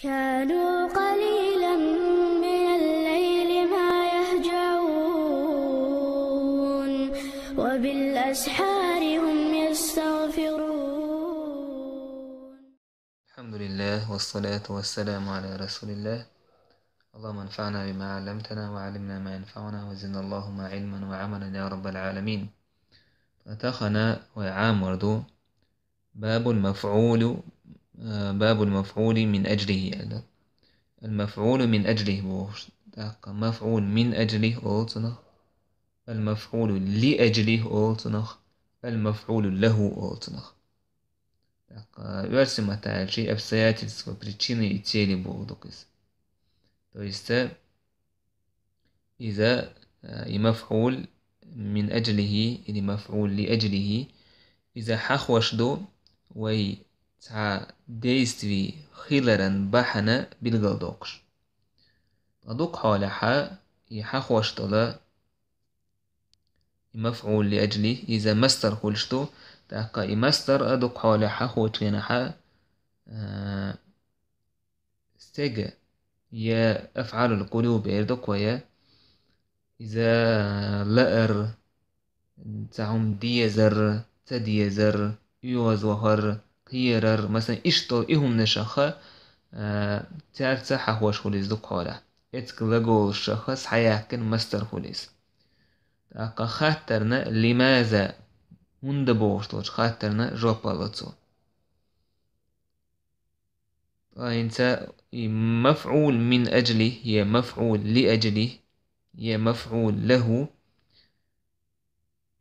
كانوا قليلا من الليل ما يهجعون وبالأسحار هم يستغفرون الحمد لله والصلاة والسلام على رسول الله اللهم انفعنا بما علمتنا وعلمنا ما ينفعنا وزدنا اللهم علما وعملا يا رب العالمين أتخنا وعام وردو باب المفعول باب المفعول من أجله المفعول من أجله بوش مفعول من أجله المفعول لأجله المفعول له версия матальчи обстоятельства, причины и цели болдукис. То есть إذا э, э, и مفعول من أجله или مفعول لأجله إذا حخوش دو وي действий хиларан бахана билгалдокш. подук حالها يحخوش طلا مفعول لأجله إذا مستر خلشتو تاقا مستر أدوك حالها خوتينها آه استجا يا أفعال القلوب يردوك ويا إذا لأر تعم ديزر تديزر يوز وهر قيرر مثلا إشتو إهم نشخة آه، تعرف حواش دو دوك حوله اتكلغو شخص حياكن مستر خوليز أقا خاطرنا لماذا هند بوشتوش خاطرنا جوبالتو انت مفعول من أجله هي مفعول لأجله هي مفعول له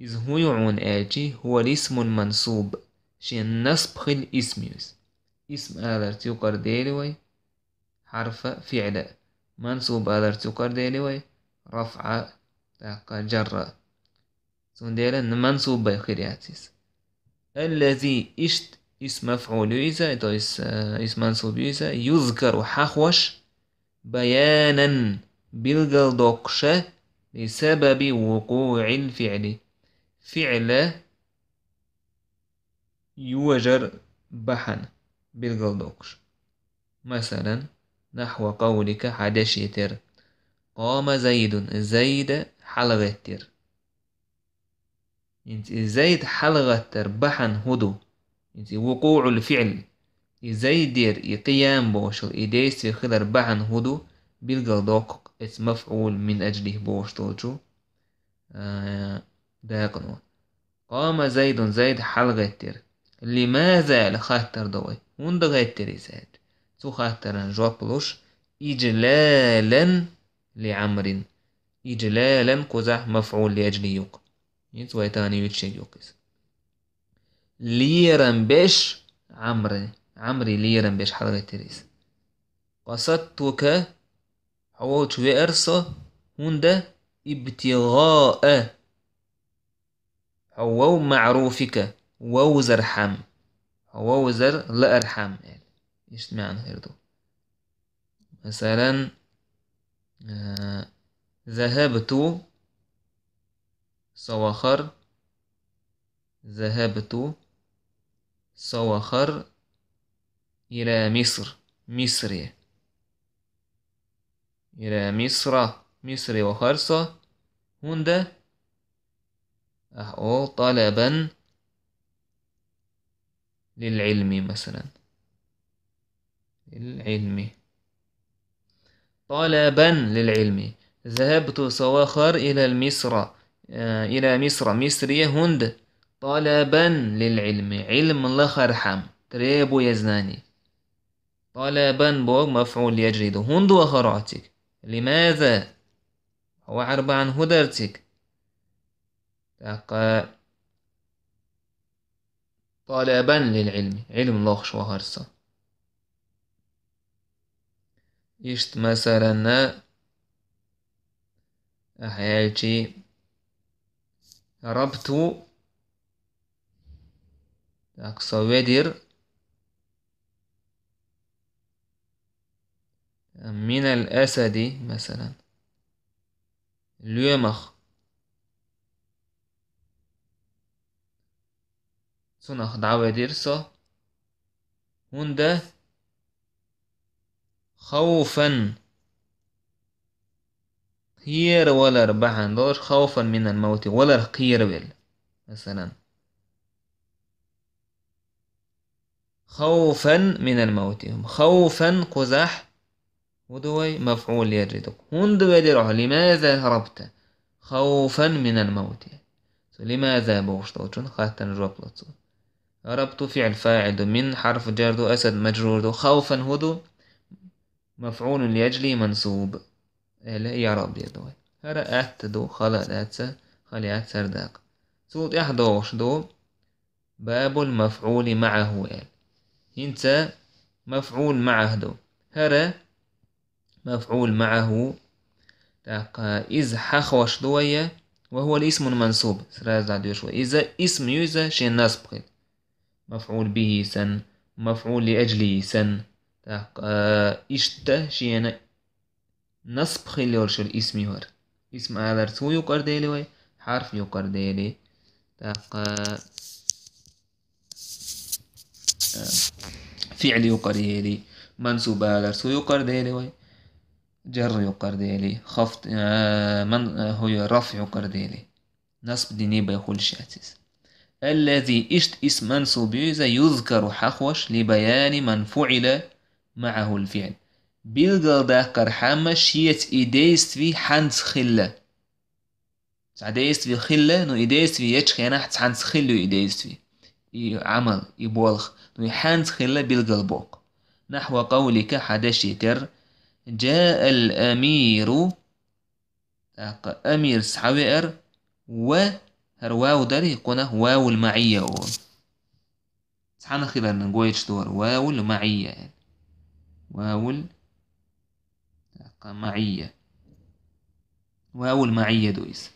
إذ هو يعون آجي هو الاسم المنصوب شينس بخل اسميوس اسم آلر تيوكر ديلي وي حرف فعل منصوب آلر تيوكر ديلي وي رفع تاقا جرة سنديلا منصوب ياتيس الذي اشت اسم مفعول يوزا يويسا اسم منصوب يوزا يذكر حخوش بيانا بالقلدوقشة لسبب وقوع الفعل فعل يوجر بحن بالقلدوكش مثلا نحو قولك حدش يتر قام زيد زيد حلغة تر انت زيد حلغة تر بحن هدو انت وقوع الفعل زيد دير قيام بوشل إديس في خلر بحن هدو بالقلدوك اسم مفعول من أجله بوشتوشو آه داقنو قام زيد زيد حلغة تر لماذا لخاطر دوي وندغيت تريسات سو خاطر جواب بلوش إجلالا لعمر إجلالا قزح مفعول لأجل يوق يتوى تاني يتشي يوقس ليرن بيش عمري عمري ليرن بيش حلقة تريس قصدتك حوالت ويرسا هند ابتغاء حوو معروفك حم ووزر لأرحم يعني ايش معنى هردو مثلا آه، ذهبت سواخر ذهبت سواخر إلى مصر مصر إلى مصر مصر وخرصة هند أحو طلبا للعلم مثلا للعلم طلبا للعلم ذهبت سواخر آه، إلى مصر إلى مصر مصرية هند طلبا للعلم علم الله يرحم تريبو يزناني طلبا بوغ مفعول يجريد هند وخرعتك لماذا هو عربا عن هدرتك تقى طالبا للعلم علم شو وهرسا إشت مثلا أحيالتي ربط أقصويدر من الأسد مثلا ليمخ sunahdawe dirsa hunda خوفا خير ولا ربحان دوش خوفا من الموت ولا خير بل مثلا خوفا من الموت خوفا قزح ودوي مفعول يجدك هند بدرع لماذا هربت خوفا من الموت لماذا بوشتوشن خاتن جوابلتسون ربط فعل فاعل من حرف جر دو أسد مجرور دو خوفا هدو مفعول لأجله منصوب إلى يا دو هر أت دو خلا أتسا خلي أكثر داق صوت إحدوش دو باب المفعول معه إل هنسا مفعول معه دو هر مفعول معه تاقا إز حخوش دوية وهو الاسم المنصوب سراز عدوش إذا اسم يوزا شين نصب مفعول به سن مفعول لأجله سن آه، اشتا شينا نصب خيلور شو الاسم هر اسم آلر سو يقر ديلي وي حرف يقر ديلي تاق آه، فعل يقر ديلي منصوب آلر سو يقر ديلي وي جر يقر ديلي خفت آه، من هو رفع يقر ديلي نصب ديني بيخول شاتس الذي إشت اسم إذا يذكر حخوش لبيان من فعل معه الفعل بيلغلدا كرحامة شيت في حانس خلة في خلة نو إيديستفي أنا حتى حانس خلو في عمل يبولخ نو حانس خلة بوق نحو قولك حدش يتر جاء الأمير أمير سحوير و هر واو داري قونا واو المعية أو سحانا خلال نقويتش دور واو المعية واو المعية واو المعية دويس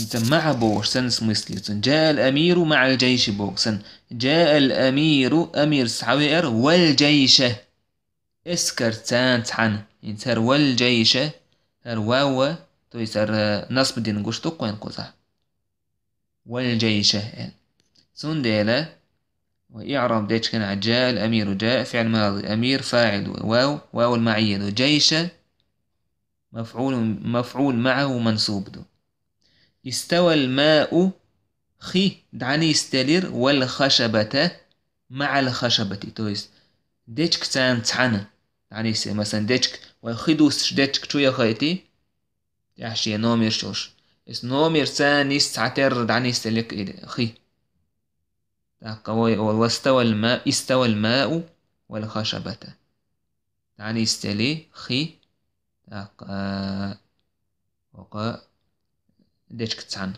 إنت مع بوكسن سمسليتن جاء الأمير مع الجيش بوكسن جاء الأمير أمير سحوير والجيش اسكرتان تحن إنتر والجيش الواو تيسر نصب دين قشتو قوين قوزا والجيشة هان سندالة وإعراب ديتش كان عجاء الأمير جاء فعل ماضي أمير فاعل واو واو المعية جيشة مفعول مفعول معه منصوب دو استوى الماء خي دعني استلير والخشبة مع الخشبة تويس ديتش كتان تحنه يعني مثلا ديتشك ويخيدو شو يا خيتي يعني نومير شوش اس نومير سانيس عترد عن يستلك خي واستوى الماء استوى الماء والخشبة يعني استلي خي تاقا وقا دتشك تسعن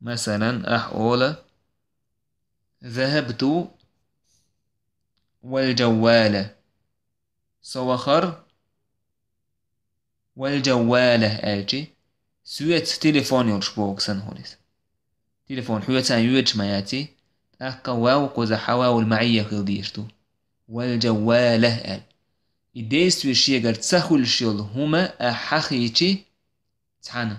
مثلا أح أولى ذهبت والجوال صوخر والجوالة آجي سويت تليفون يورش يرشبوك هوليس تليفون حيوتان يوج مياتي أكا واو قوزا حواو المعية خيضيشتو والجوالة آل إدي سوي ويشي غير تسخو الشيول هما أحخيتي تحانا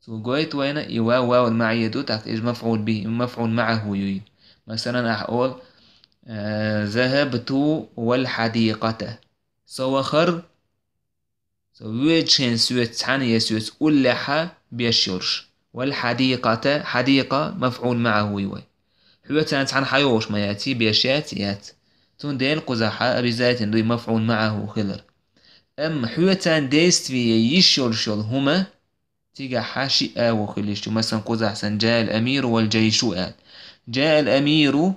سو قويت وينا إيوا واو المعية دو تاك إج مفعول به مفعول معه يوي مثلا أحقول آه، ذهبت والحديقة سوخر سويتشن سويت تحانية سويت أولحة بيشيرش والحديقة حديقة مفعول معه ويوي حويتان تحان حيوش ما ياتي بيشات يات تون ديل قزحة أبيزات دوي مفعول معه خلر أم حويت حويتان ديست في يشيرشل هما تيجا حاشي آو وخلشتو مثلا قزح جاء الأمير والجيش آل جاء الأمير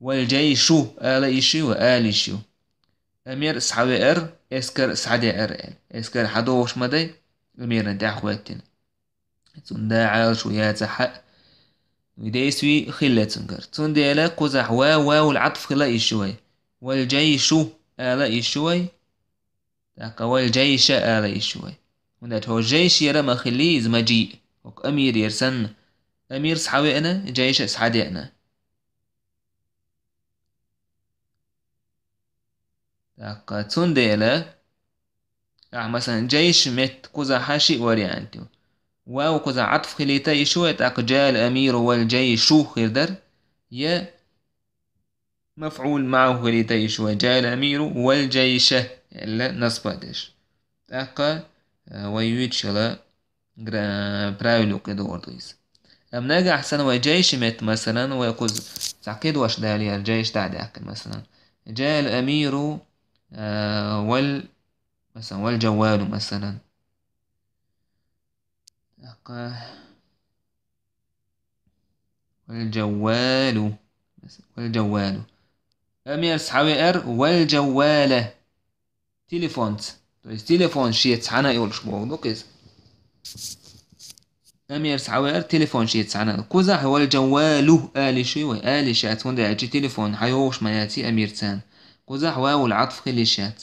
والجيش آل آليشي وآليشي أمير صحابي إر إسكر صحابي إر إل إسكر حدوش مدي أمير نتاع خواتنا تون دا عال شو يا تحا حق ويدايسوي خلا تنكر تون دي ديالا قوزا وا وا والعطف خلا إشوي والجيش آلا إشوي تاقا والجيش آلا إشوي وندات تو جيش يرى ما خلي زما جي أمير يرسن أمير صحابي أنا جيش صحابي أنا Dacă țin de ele, يعني مثلا جيش مت كذا حاشي وري أنت واو كذا عطف خليتا يشوى تاك جاء الأمير والجيش خردر يا مفعول معه خليتا يشوى جاء الأمير والجيش إلا نصبتش تاك ويوتشلا برايلو كده أردويس أم ناقا أحسن وجيش مت مثلا ويقول تعقيد واش دالي الجيش تعدي مثلا جاء الأمير آه، وال مثلا والجوال مثلا آه، والجوال والجوال أمي أصحابي أر والجوال طيب، تليفون to jest تليفون się cana i olsz bo no أمي أصحابي أر تليفون شيء تسعنا كوزا هو الجوال آلي شوي آلي شات يجي تليفون حيوش ما ياتي أمير تان قزح واو العطف خليشات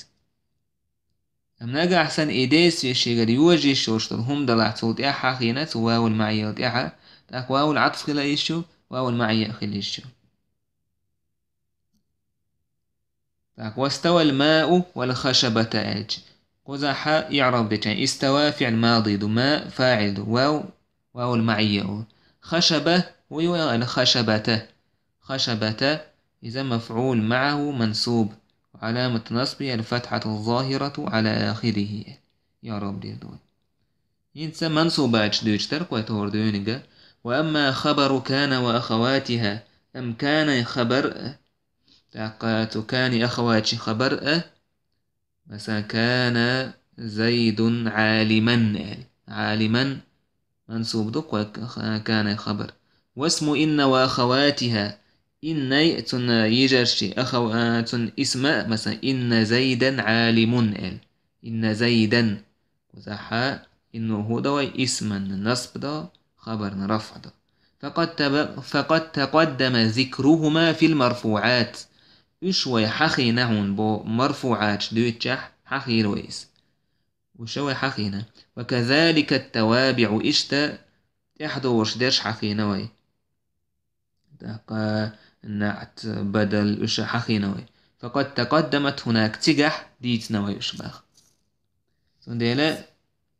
أمناجا أحسن إيديس يشيغر يوجي شورشترهم دلع تود إحا خينات واو المعية إحا تاك واو العطف خليشو واو المعية خليشو تاك واستوى الماء والخشبة أج قزح يعرف بيتين استوى فعل ماضي دو ماء فاعل دو واو واو المعية خشبة ويو خشبته خشبته إذا مفعول معه منسوب وعلامة نصبه الفتحة الظاهرة على آخره يا رب دير دول ينسى منصوبة دوشتر قوة دونجا وأما خبر كان وأخواتها أم كان خبر تاقات كان أخوات خبر مثلا كان زيد عالما عالما منصوب دق كان خبر واسم إن وأخواتها إني تن يجرشي أخو تن اسم مثلا إن زيدا عالم قال إن زيدا وزحا إنه هو دوا اسما نصب دا خبر رفع دا فقد, تب... فقد تقدم ذكرهما في المرفوعات إشوي حخي نهون بو مرفوعات دويتشح حخي رويس وشوي حخينا وكذلك التوابع إشتا تحدوش درش حخينا وي إيه. دقا نعت بدل اش حخي نوي فقد تقدمت هناك تجح نوي اش باخ سنديلا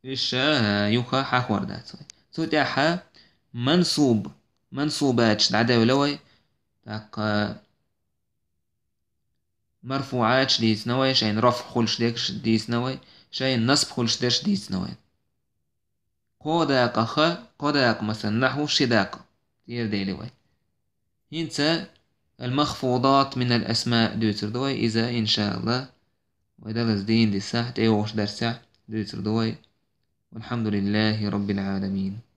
اش يوخا حخور داتوي سوتاحا منصوب منصوبات شدعدا ولوي تاق مرفوعات شديت نوي شاين رفع خل شديك شديت نوي شاين نصب خل شديك شديت نوي قوداق خا قوداق مثلا نحو شداق دير ديلي وي هنسا المخفوضات من الأسماء دوي إذا إن شاء الله ودرس دين دي الساحة أيوة درس دوتر دوي والحمد لله رب العالمين